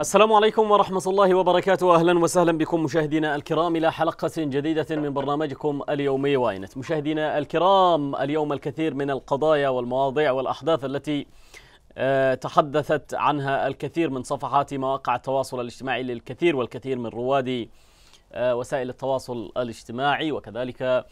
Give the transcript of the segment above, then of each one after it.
السلام عليكم ورحمة الله وبركاته أهلا وسهلا بكم مشاهدينا الكرام إلى حلقة جديدة من برنامجكم اليومي واينت مشاهدينا الكرام اليوم الكثير من القضايا والمواضيع والأحداث التي آه، تحدثت عنها الكثير من صفحات مواقع التواصل الاجتماعي للكثير والكثير من رواد آه، وسائل التواصل الاجتماعي وكذلك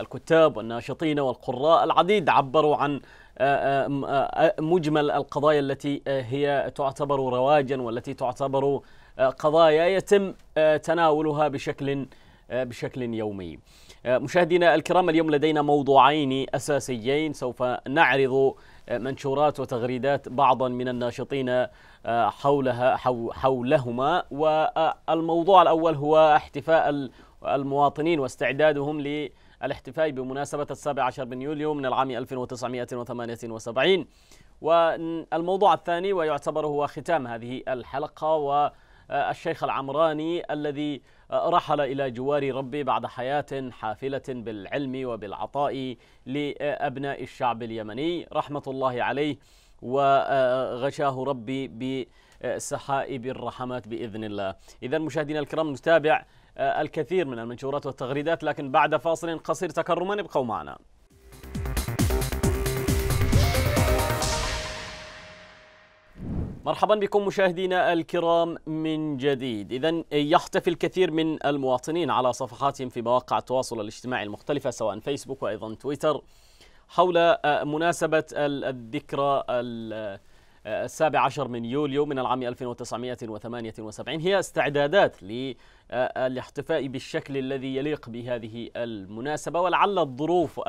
الكتاب والناشطين والقراء العديد عبروا عن آه، آه، آه، مجمل القضايا التي هي تعتبر رواجا والتي تعتبر قضايا يتم تناولها بشكل بشكل يومي. مشاهدينا الكرام اليوم لدينا موضوعين اساسيين سوف نعرض منشورات وتغريدات بعضا من الناشطين حولها حولهما والموضوع الاول هو احتفاء المواطنين واستعدادهم ل الاحتفاء بمناسبة السابع عشر من يوليو من العام 1978 والموضوع الثاني ويعتبر هو ختام هذه الحلقة والشيخ العمراني الذي رحل إلى جوار ربي بعد حياة حافلة بالعلم وبالعطاء لأبناء الشعب اليمني رحمة الله عليه وغشاه ربي بسحائب الرحمات بإذن الله إذا مشاهدينا الكرام نتابع آه، الكثير من المنشورات والتغريدات لكن بعد فاصل قصير تكرما ابقوا معنا مرحبا بكم مشاهدينا الكرام من جديد إذا يحتفل كثير من المواطنين على صفحاتهم في مواقع التواصل الاجتماعي المختلفة سواء فيسبوك وأيضا تويتر حول آه، مناسبة الذكرى السابع عشر من يوليو من العام 1978 هي استعدادات للاحتفاء بالشكل الذي يليق بهذه المناسبة ولعل الظروف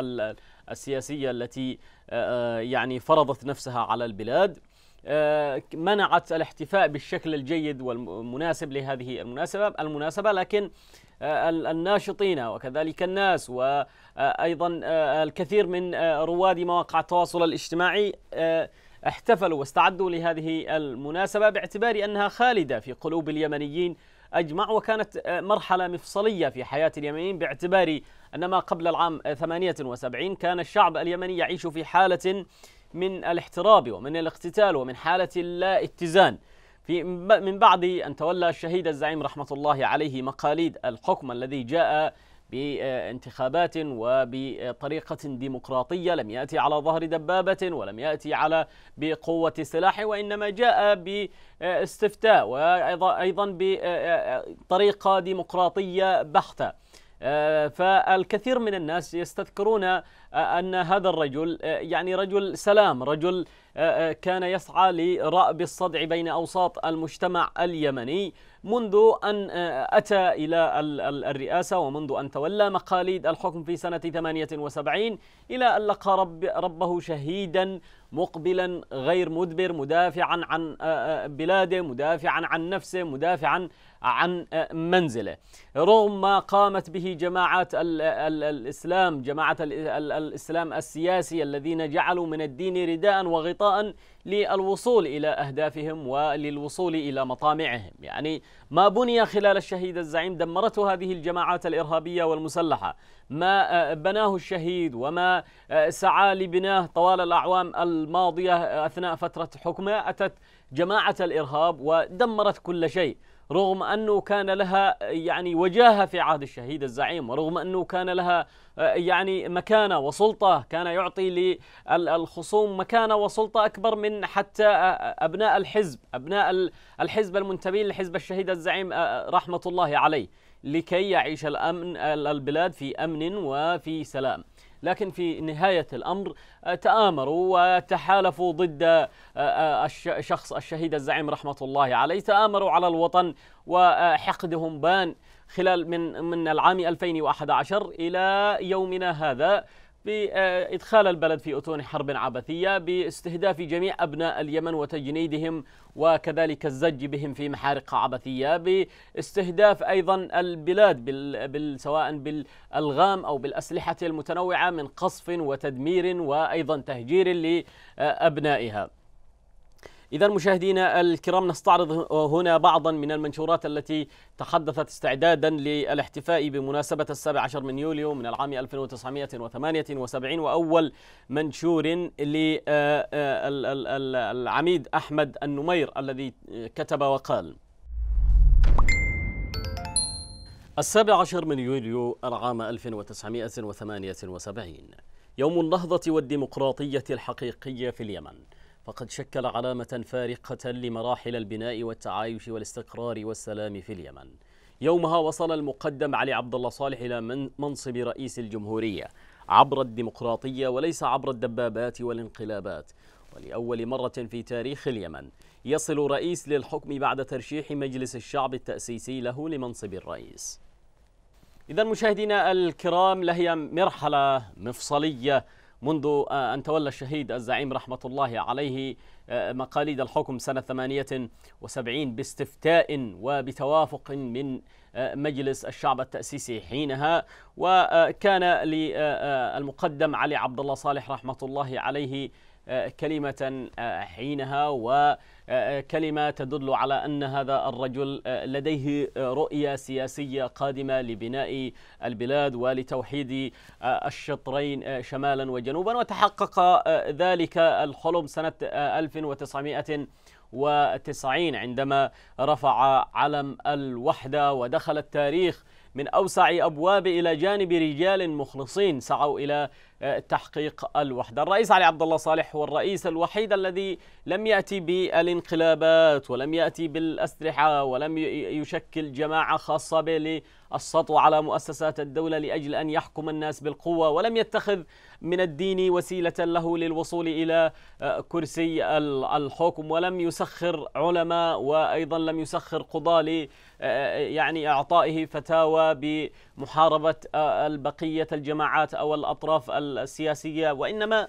السياسية التي آه، آه، يعني فرضت نفسها على البلاد آه، منعت الاحتفاء بالشكل الجيد والمناسب لهذه المناسبة المناسبة لكن الناشطين وكذلك الناس وأيضا الكثير من رواد مواقع التواصل الاجتماعي احتفلوا واستعدوا لهذه المناسبة باعتبار أنها خالدة في قلوب اليمنيين أجمع وكانت آه، مرحلة مفصلية في حياة اليمنيين باعتبار أن ما قبل العام 78 كان الشعب اليمني يعيش في حالة من الاحتراب ومن الاقتتال ومن حالة لا اتزان في من بعد أن تولى الشهيد الزعيم رحمة الله عليه مقاليد الحكم الذي جاء بانتخابات وبطريقة ديمقراطية لم يأتي على ظهر دبابة ولم يأتي على بقوة سلاح وإنما جاء باستفتاء وأيضا بطريقة ديمقراطية بحتة فالكثير من الناس يستذكرون أن هذا الرجل يعني رجل سلام رجل كان يسعى لرأب الصدع بين أوساط المجتمع اليمني منذ أن آه، أتى إلى الرئاسة ومنذ أن تولى مقاليد الحكم في سنة 78 إلى أن لقى رب ربه شهيدا مقبلا غير مدبر مدافعا عن آه، آه، بلاده مدافعا عن نفسه مدافعا عن آه، منزله رغم ما قامت به جماعات الإسلام جماعة الإسلام السياسي الذين جعلوا من الدين رداء وغطاء للوصول إلى أهدافهم وللوصول إلى مطامعهم يعني ما بني خلال الشهيد الزعيم دمرته هذه الجماعات الإرهابية والمسلحة ما آه، بناه الشهيد وما آه، سعى لبناه طوال الأعوام الماضية آه، أثناء فترة حكمه أتت جماعة الإرهاب ودمرت كل شيء رغم أنه كان لها يعني وجاهة في عهد الشهيد الزعيم ورغم أنه كان لها يعني مكانة وسلطة كان يعطي للخصوم مكانة وسلطة أكبر من حتى آه، آه، أبناء الحزب أبناء الحزب المنتمين لحزب الشهيد الزعيم آه، رحمة الله عليه لكي يعيش الأمن البلاد في أمن وفي سلام لكن في نهاية الأمر آه، تآمروا وتحالفوا ضد آه، آه، الشخص الشهيد الزعيم رحمة الله عليه تآمروا على الوطن وحقدهم بان خلال من من العام 2011 إلى يومنا هذا بإدخال آه، البلد في أتون حرب عبثية باستهداف جميع أبناء اليمن وتجنيدهم وكذلك الزج بهم في محارق عبثية باستهداف أيضا البلاد بال سواء بالألغام أو بالأسلحة المتنوعة من قصف وتدمير وأيضا تهجير لأبنائها إذا مشاهدينا الكرام نستعرض هنا بعضا من المنشورات التي تحدثت استعدادا للاحتفاء بمناسبة السابع عشر من يوليو من العام 1978 وأول منشور للعميد آه، آه، أحمد النمير الذي كتب وقال السابع عشر من يوليو العام 1978 يوم اللحظة والديمقراطية الحقيقية في اليمن فقد شكل علامة فارقة لمراحل البناء والتعايش والاستقرار والسلام في اليمن يومها وصل المقدم علي عبد الله صالح إلى من منصب رئيس الجمهورية عبر الديمقراطية وليس عبر الدبابات والانقلابات ولأول مرة في تاريخ اليمن يصل رئيس للحكم بعد ترشيح مجلس الشعب التأسيسي له لمنصب الرئيس إذا مشاهدينا الكرام لهي مرحلة مفصلية منذ آه، أن تولى الشهيد الزعيم رحمة الله عليه آه، مقاليد الحكم سنة 78 باستفتاء وبتوافق من آه، مجلس الشعب التأسيسي حينها وكان للمقدم علي عبد الله صالح رحمة الله عليه آه، كلمة آه، حينها وكلمة آه، تدل على أن هذا الرجل لديه رؤية سياسية قادمة لبناء البلاد ولتوحيد الشطرين شمالا وجنوبا وتحقق ذلك الحلم سنة 1900 عندما رفع علم الوحدة ودخل التاريخ من أوسع أبواب إلى جانب رجال مخلصين سعوا إلى تحقيق الوحدة الرئيس علي عبد الله صالح هو الرئيس الوحيد الذي لم يأتي بالانقلابات ولم يأتي بالأسلحة ولم يشكل جماعة خاصة به للسطو على مؤسسات الدولة لأجل أن يحكم الناس بالقوة ولم يتخذ من الدين وسيلة له للوصول إلى آه، كرسي الحكم ولم يسخر علماء وأيضا لم يسخر قضاة آه، آه، يعني إعطائه فتاوى بمحاربة البقية الجماعات أو الأطراف السياسية وإنما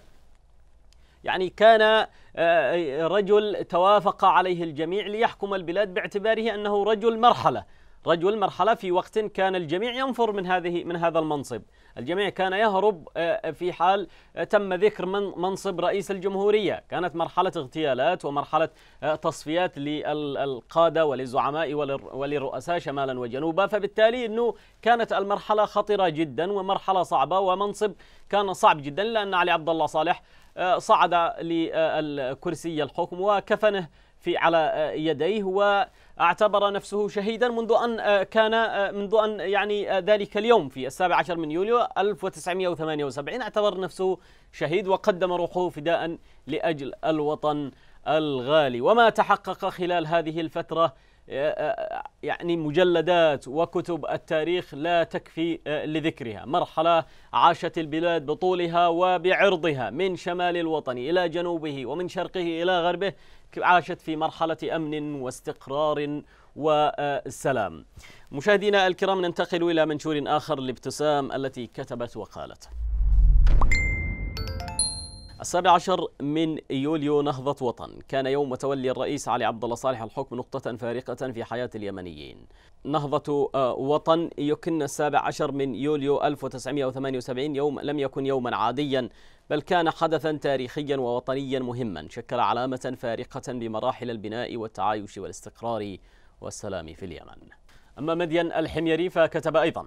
يعني كان آه، رجل توافق عليه الجميع ليحكم البلاد باعتباره أنه رجل مرحلة رجل مرحلة في وقت كان الجميع ينفر من هذه من هذا المنصب الجميع كان يهرب آه، في حال آه، تم ذكر من منصب رئيس الجمهورية كانت مرحلة اغتيالات ومرحلة آه، تصفيات للقادة وللزعماء وللرؤساء شمالا وجنوبا فبالتالي أنه كانت المرحلة خطرة جدا ومرحلة صعبة ومنصب كان صعب جدا لأن علي عبد الله صالح صعد لكرسي الحكم وكفنه في على آه، يديه واعتبر نفسه شهيدا منذ أن آه، كان آه، منذ أن يعني ذلك اليوم في السابع عشر من يوليو 1978 اعتبر نفسه شهيد وقدم روحه فداء لأجل الوطن الغالي وما تحقق خلال هذه الفترة آه، آه، يعني مجلدات وكتب التاريخ لا تكفي آه، لذكرها مرحلة عاشت البلاد بطولها وبعرضها من شمال الوطن إلى جنوبه ومن شرقه إلى غربه عاشت في مرحلة أمن واستقرار وسلام مشاهدينا الكرام ننتقل إلى منشور آخر لابتسام التي كتبت وقالت السابع عشر من يوليو نهضة وطن كان يوم تولي الرئيس علي عبد الله صالح الحكم نقطة فارقة في حياة اليمنيين نهضة آه، وطن يكن السابع عشر من يوليو 1978 يوم لم يكن يوما عاديا بل كان حدثا تاريخيا ووطنيا مهما شكل علامة فارقة بمراحل البناء والتعايش والاستقرار والسلام في اليمن أما مدين الحميري فكتب أيضا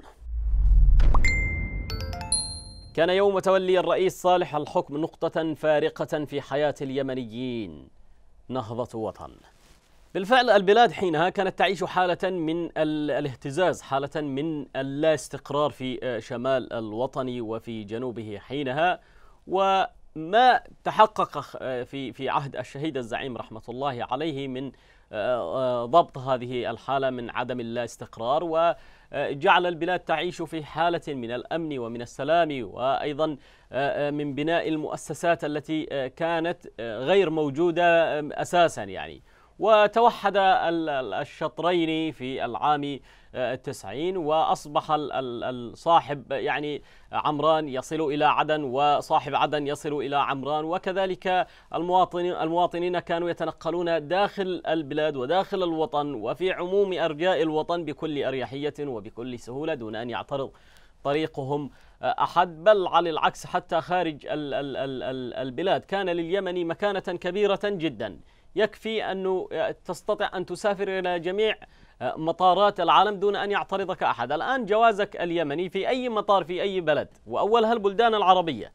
كان يوم تولي الرئيس صالح الحكم نقطة فارقة في حياة اليمنيين نهضة وطن بالفعل البلاد حينها كانت تعيش حالة من الاهتزاز حالة من اللا استقرار في آه، شمال الوطن وفي جنوبه حينها وما تحقق آه، في في عهد الشهيد الزعيم رحمة الله عليه من ضبط هذه الحالة من عدم الاستقرار و جعل البلاد تعيش في حالة من الأمن ومن السلام وأيضا آه، آه، من بناء المؤسسات التي آه، كانت غير موجودة أساسا يعني وتوحد الشطرين في العام آه، التسعين وأصبح صاحب يعني عمران يصل إلى عدن وصاحب عدن يصل إلى عمران وكذلك المواطنين, المواطنين كانوا يتنقلون داخل البلاد وداخل الوطن وفي عموم أرجاء الوطن بكل أريحية وبكل سهولة دون أن يعترض طريقهم آه، أحد بل على العكس حتى خارج البلاد كان لليمن مكانة كبيرة جداً يكفي أنه تستطيع أن تسافر إلى جميع آه، مطارات العالم دون أن يعترضك أحد الآن جوازك اليمني في أي مطار في أي بلد وأولها البلدان العربية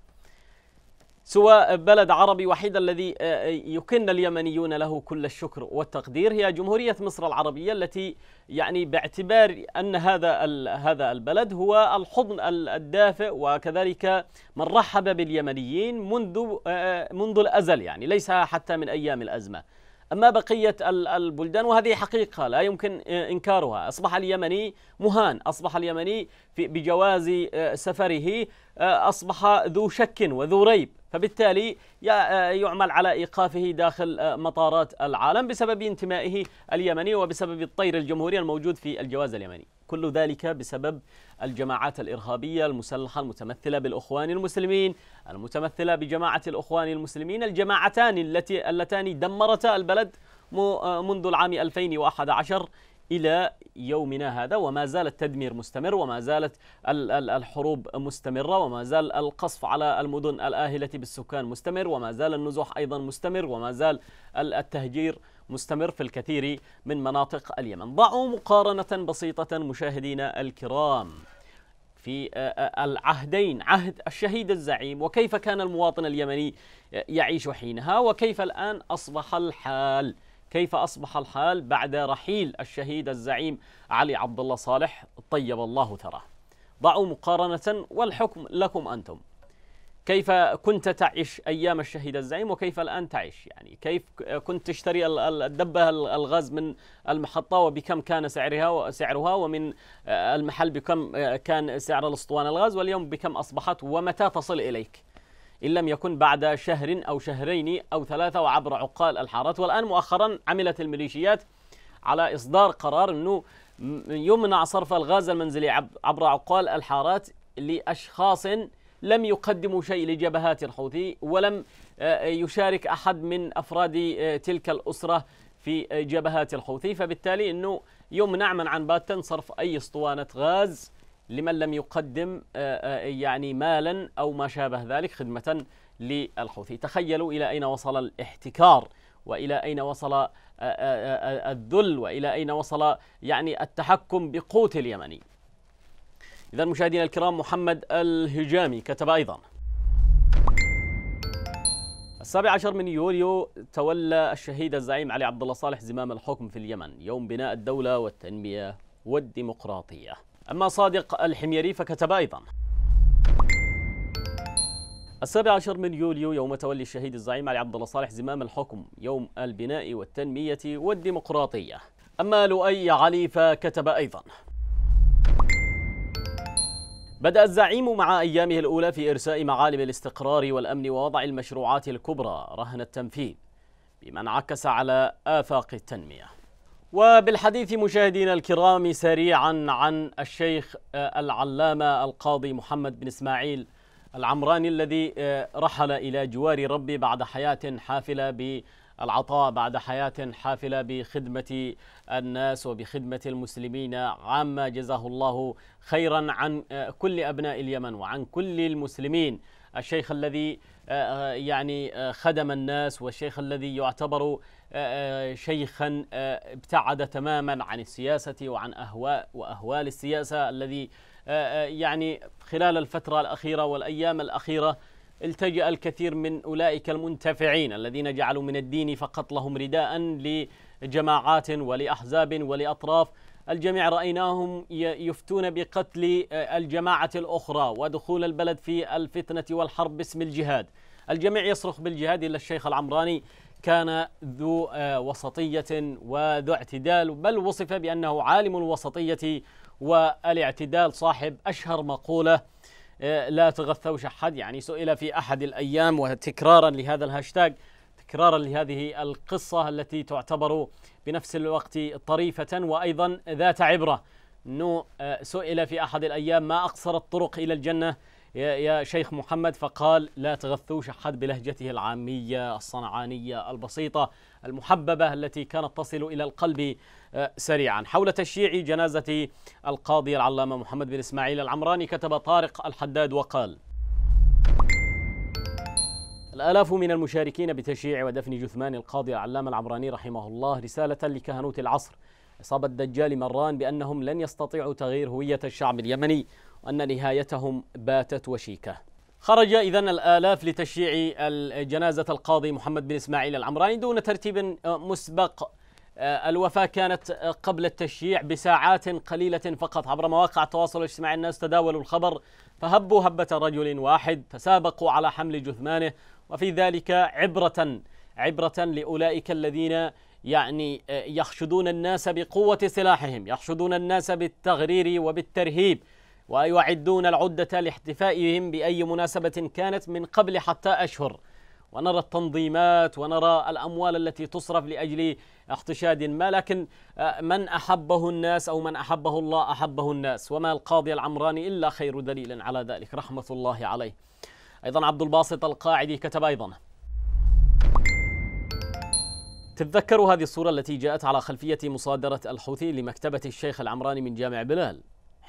سوى بلد عربي وحيد الذي آه، آه، يكن اليمنيون له كل الشكر والتقدير هي جمهورية مصر العربية التي يعني باعتبار أن هذا هذا البلد هو الحضن الدافئ وكذلك من رحب باليمنيين منذ آه، منذ الأزل يعني ليس حتى من أيام الأزمة أما بقية البلدان وهذه حقيقة لا يمكن إنكارها أصبح اليمني مهان أصبح اليمني بجواز سفره أصبح ذو شك وذو ريب فبالتالي آه، يعمل على ايقافه داخل آه، مطارات العالم بسبب انتمائه اليمني وبسبب الطير الجمهوري الموجود في الجواز اليمني. كل ذلك بسبب الجماعات الارهابيه المسلحه المتمثله بالاخوان المسلمين، المتمثله بجماعه الاخوان المسلمين، الجماعتان التي اللتان دمرتا البلد آه، منذ العام 2011 إلى يومنا هذا وما زال التدمير مستمر وما زالت الحروب مستمرة وما زال القصف على المدن الآهلة بالسكان مستمر وما زال النزوح أيضا مستمر وما زال التهجير مستمر في الكثير من مناطق اليمن ضعوا مقارنة بسيطة مشاهدينا الكرام في العهدين عهد الشهيد الزعيم وكيف كان المواطن اليمني يعيش حينها وكيف الآن أصبح الحال كيف أصبح الحال بعد رحيل الشهيد الزعيم علي عبد الله صالح طيب الله ثراه ضعوا مقارنة والحكم لكم أنتم كيف كنت تعيش أيام الشهيد الزعيم وكيف الآن تعيش يعني كيف كنت تشتري الدبة الغاز من المحطة وبكم كان سعرها وسعرها ومن آه، المحل بكم آه، كان سعر الاسطوانة الغاز واليوم بكم أصبحت ومتى تصل إليك إن لم يكن بعد شهر أو شهرين أو ثلاثة وعبر عقال الحارات والآن مؤخرا عملت الميليشيات على إصدار قرار أنه يمنع صرف الغاز المنزلي عبر عقال الحارات لأشخاص لم يقدموا شيء لجبهات الحوثي ولم آه، يشارك أحد من أفراد آه، تلك الأسرة في جبهات الحوثي فبالتالي أنه يمنع منعا باتا صرف أي اسطوانة غاز لمن لم يقدم آه، آه، يعني مالا أو ما شابه ذلك خدمة للحوثي تخيلوا إلى أين وصل الاحتكار والى اين وصل آه، الذل والى اين وصل يعني التحكم بقوت اليمني. اذا مشاهدينا الكرام محمد الهجامي كتب ايضا السابع عشر من يوليو تولى الشهيد الزعيم علي عبد الله صالح زمام الحكم في اليمن يوم بناء الدولة والتنمية والديمقراطية أما صادق الحميري فكتب أيضا السابع عشر من يوليو يوم تولي الشهيد الزعيم علي عبد الله صالح زمام الحكم يوم البناء والتنمية والديمقراطية أما لؤي علي فكتب أيضا بدأ الزعيم مع أيامه الأولى في إرساء معالم الاستقرار والأمن ووضع المشروعات الكبرى رهن التنفيذ بما انعكس على آفاق التنمية وبالحديث مشاهدينا الكرام سريعا عن الشيخ آه، العلامة القاضي محمد بن إسماعيل العمراني الذي آه، رحل إلى جوار ربي بعد حياة حافلة بالعطاء بعد حياة حافلة بخدمة الناس وبخدمة المسلمين عامة جزاه الله خيرا عن آه، كل أبناء اليمن وعن كل المسلمين الشيخ الذي يعني خدم الناس والشيخ الذي يعتبر آه، آه، شيخا آه، ابتعد تماما عن السياسة وعن أهواء وأهوال السياسة الذي يعني خلال الفترة الأخيرة والأيام الأخيرة التجأ الكثير من أولئك المنتفعين الذين جعلوا من الدين فقط لهم رداء لجماعات ولأحزاب ولأطراف الجميع رأيناهم يفتون بقتل الجماعة الأخرى ودخول البلد في الفتنة والحرب باسم الجهاد الجميع يصرخ بالجهاد إلا الشيخ العمراني كان ذو آه، وسطية وذو اعتدال بل وصف بأنه عالم الوسطية والاعتدال صاحب أشهر مقولة آه، لا تغثوا شحد يعني سئل في أحد الأيام وتكرارا لهذا الهاشتاج تكرارا لهذه القصة التي تعتبر بنفس الوقت طريفة وأيضا ذات عبرة أنه سئل في أحد الأيام ما أقصر الطرق إلى الجنة يا, يا شيخ محمد فقال لا تغثوش احد بلهجته العامية الصنعانية البسيطة المحببة التي كانت تصل إلى القلب آه، سريعا حول تشييع جنازة القاضي العلامة محمد بن إسماعيل العمراني كتب طارق الحداد وقال الآلاف من المشاركين بتشييع ودفن جثمان القاضي العلامة العمراني رحمه الله رسالة لكهنوت العصر أصاب الدجال مران بأنهم لن يستطيعوا تغيير هوية الشعب اليمني أن نهايتهم باتت وشيكة خرج إذا الآلاف لتشييع جنازة القاضي محمد بن إسماعيل العمراني دون ترتيب مسبق آه، الوفاة كانت قبل التشييع بساعات قليلة فقط عبر مواقع التواصل الاجتماعي الناس تداولوا الخبر فهبوا هبة رجل واحد تسابقوا على حمل جثمانه وفي ذلك عبرة عبرة لأولئك الذين يعني آه، يحشدون الناس بقوة سلاحهم يحشدون الناس بالتغرير وبالترهيب ويعدون العدة لاحتفائهم بأي مناسبة كانت من قبل حتى أشهر ونرى التنظيمات ونرى الأموال التي تصرف لأجل احتشاد ما لكن آه، من أحبه الناس أو من أحبه الله أحبه الناس وما القاضي العمراني إلا خير دليل على ذلك رحمة الله عليه أيضا عبد الباسط القاعدي كتب أيضا تتذكروا هذه الصورة التي جاءت على خلفية مصادرة الحوثي لمكتبة الشيخ العمراني من جامع بلال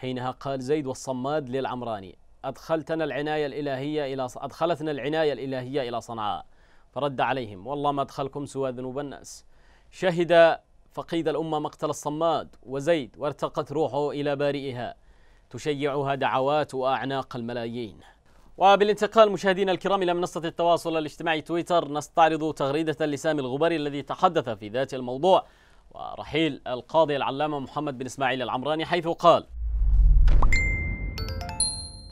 حينها قال زيد والصماد للعمراني أدخلتنا العناية الإلهية إلى أدخلتنا العناية الإلهية إلى صنعاء فرد عليهم والله ما أدخلكم سوى ذنوب الناس شهد فقيد الأمة مقتل الصماد وزيد وارتقت روحه إلى بارئها تشيعها دعوات وأعناق الملايين وبالانتقال مشاهدينا الكرام إلى منصة التواصل الاجتماعي تويتر نستعرض تغريدة لسامي الغبري الذي تحدث في ذات الموضوع ورحيل القاضي العلامة محمد بن إسماعيل العمراني حيث قال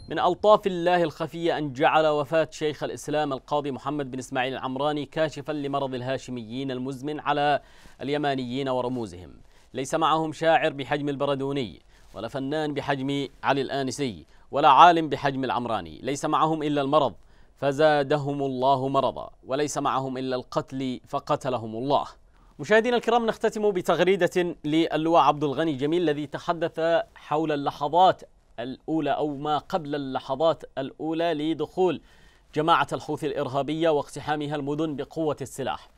من ألطاف الله الخفية أن جعل وفاة شيخ الإسلام القاضي محمد بن إسماعيل العمراني كاشفا لمرض الهاشميين المزمن على اليمانيين ورموزهم ليس معهم شاعر بحجم البردوني ولا فنان بحجم علي الآنسي ولا عالم بحجم العمراني ليس معهم إلا المرض فزادهم الله مرضا وليس معهم إلا القتل فقتلهم الله مشاهدينا الكرام نختتم بتغريدة للواء عبد الغني جميل الذي تحدث حول اللحظات الأولى أو ما قبل اللحظات الأولى لدخول جماعة الحوثي الإرهابية واقتحامها المدن بقوة السلاح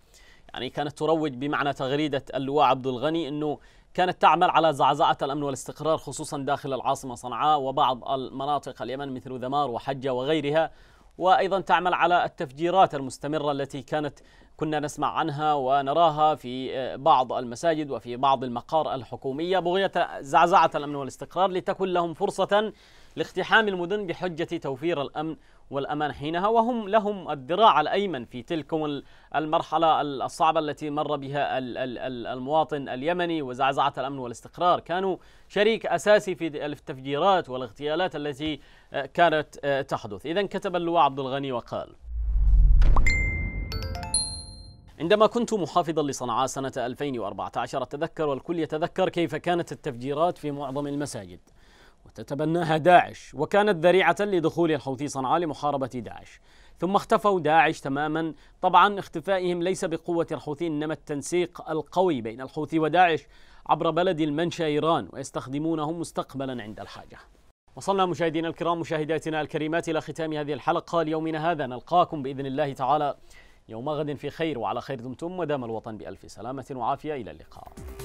يعني كانت تروج بمعنى تغريدة اللواء عبد الغني أنه كانت تعمل على زعزعة الأمن والاستقرار خصوصا داخل العاصمة صنعاء وبعض المناطق اليمن مثل ذمار وحجة وغيرها وايضا تعمل على التفجيرات المستمره التي كانت كنا نسمع عنها ونراها في آه، بعض المساجد وفي بعض المقار الحكوميه بغيه زعزعه الامن والاستقرار لتكن لهم فرصه لاقتحام المدن بحجة توفير الأمن والأمان حينها وهم لهم الذراع الأيمن في تلك المرحلة الصعبة التي مر بها المواطن اليمني وزعزعة الأمن والاستقرار كانوا شريك أساسي في التفجيرات والاغتيالات التي آه، كانت آه، تحدث إذا كتب اللواء عبد الغني وقال عندما كنت محافظا لصنعاء سنة 2014 أتذكر والكل يتذكر كيف كانت التفجيرات في معظم المساجد وتتبناها داعش وكانت ذريعة لدخول الحوثي صنعاء لمحاربة داعش ثم اختفوا داعش تماما طبعا اختفائهم ليس بقوة الحوثي إنما التنسيق القوي بين الحوثي وداعش عبر بلد المنشأ إيران ويستخدمونهم مستقبلا عند الحاجة وصلنا مشاهدينا الكرام مشاهداتنا الكريمات إلى ختام هذه الحلقة ليومنا هذا نلقاكم بإذن الله تعالى يوم غد في خير وعلى خير دمتم ودام الوطن بألف سلامة وعافية إلى اللقاء